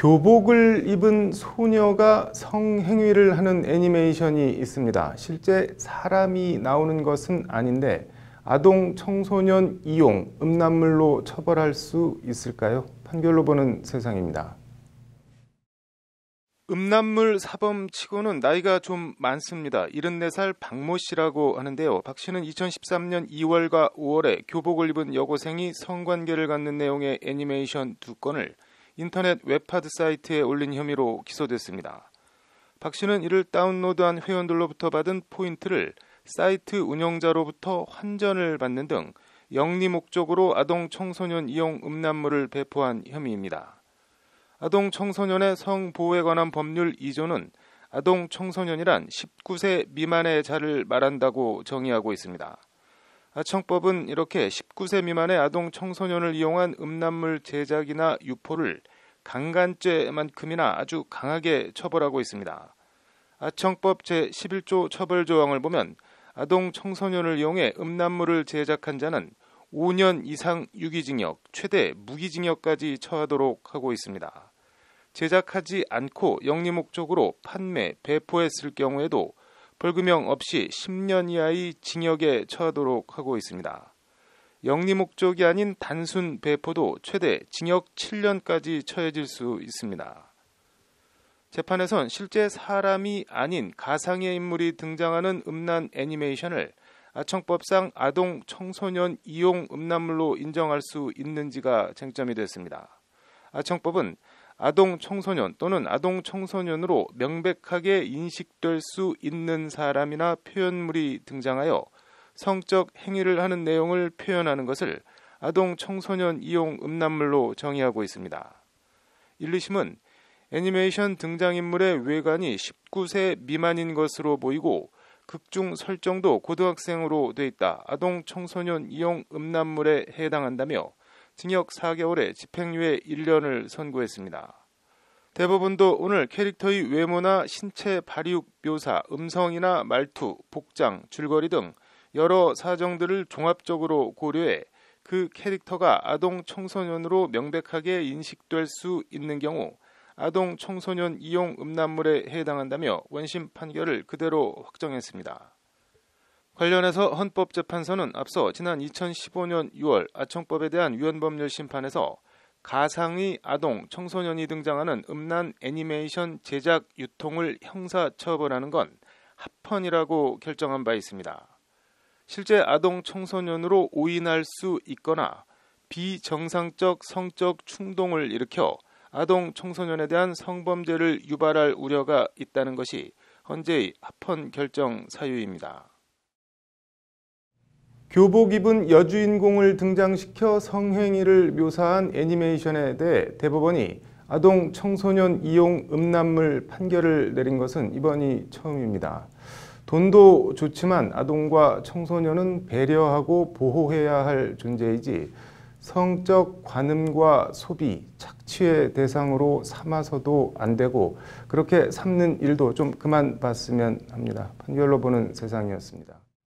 교복을 입은 소녀가 성행위를 하는 애니메이션이 있습니다. 실제 사람이 나오는 것은 아닌데 아동 청소년 이용, 음란물로 처벌할 수 있을까요? 판결로 보는 세상입니다. 음란물 사범치고는 나이가 좀 많습니다. 74살 박모 씨라고 하는데요. 박 씨는 2013년 2월과 5월에 교복을 입은 여고생이 성관계를 갖는 내용의 애니메이션 두 건을 인터넷 웹하드 사이트에 올린 혐의로 기소됐습니다. 박 씨는 이를 다운로드한 회원들로부터 받은 포인트를 사이트 운영자로부터 환전을 받는 등 영리 목적으로 아동 청소년 이용 음란물을 배포한 혐의입니다. 아동 청소년의 성보호에 관한 법률 2조는 아동 청소년이란 19세 미만의 자를 말한다고 정의하고 있습니다. 청법은 이렇게 19세 미만의 아동 청소년을 이용한 음란물 제작이나 유포를 강간죄만큼이나 아주 강하게 처벌하고 있습니다. 아청법 제11조 처벌 조항을 보면 아동 청소년을 이용해 음란물을 제작한 자는 5년 이상 유기징역, 최대 무기징역까지 처하도록 하고 있습니다. 제작하지 않고 영리 목적으로 판매, 배포했을 경우에도 벌금형 없이 10년 이하의 징역에 처하도록 하고 있습니다. 영리 목적이 아닌 단순 배포도 최대 징역 7년까지 처해질 수 있습니다. 재판에선 실제 사람이 아닌 가상의 인물이 등장하는 음란 애니메이션을 아청법상 아동 청소년 이용 음란물로 인정할 수 있는지가 쟁점이 됐습니다. 아청법은 아동 청소년 또는 아동 청소년으로 명백하게 인식될 수 있는 사람이나 표현물이 등장하여 성적 행위를 하는 내용을 표현하는 것을 아동 청소년 이용 음란물로 정의하고 있습니다. 1, 2심은 애니메이션 등장인물의 외관이 19세 미만인 것으로 보이고 극중 설정도 고등학생으로 돼 있다. 아동 청소년 이용 음란물에 해당한다며 징역 4개월에 집행유예 1년을 선고했습니다. 대법원도 오늘 캐릭터의 외모나 신체 발육 묘사, 음성이나 말투, 복장, 줄거리 등 여러 사정들을 종합적으로 고려해 그 캐릭터가 아동 청소년으로 명백하게 인식될 수 있는 경우 아동 청소년 이용 음란물에 해당한다며 원심 판결을 그대로 확정했습니다. 관련해서 헌법재판소는 앞서 지난 2015년 6월 아청법에 대한 위헌법률 심판에서 가상의 아동, 청소년이 등장하는 음란 애니메이션 제작 유통을 형사 처벌하는 건 합헌이라고 결정한 바 있습니다. 실제 아동 청소년으로 오인할 수 있거나 비정상적 성적 충동을 일으켜 아동 청소년에 대한 성범죄를 유발할 우려가 있다는 것이 현재의 합헌 결정 사유입니다. 교복 입은 여주인공을 등장시켜 성행위를 묘사한 애니메이션에 대해 대법원이 아동 청소년 이용 음란물 판결을 내린 것은 이번이 처음입니다. 돈도 좋지만 아동과 청소년은 배려하고 보호해야 할 존재이지 성적 관음과 소비, 착취의 대상으로 삼아서도 안 되고 그렇게 삼는 일도 좀 그만 봤으면 합니다. 판결로 보는 세상이었습니다.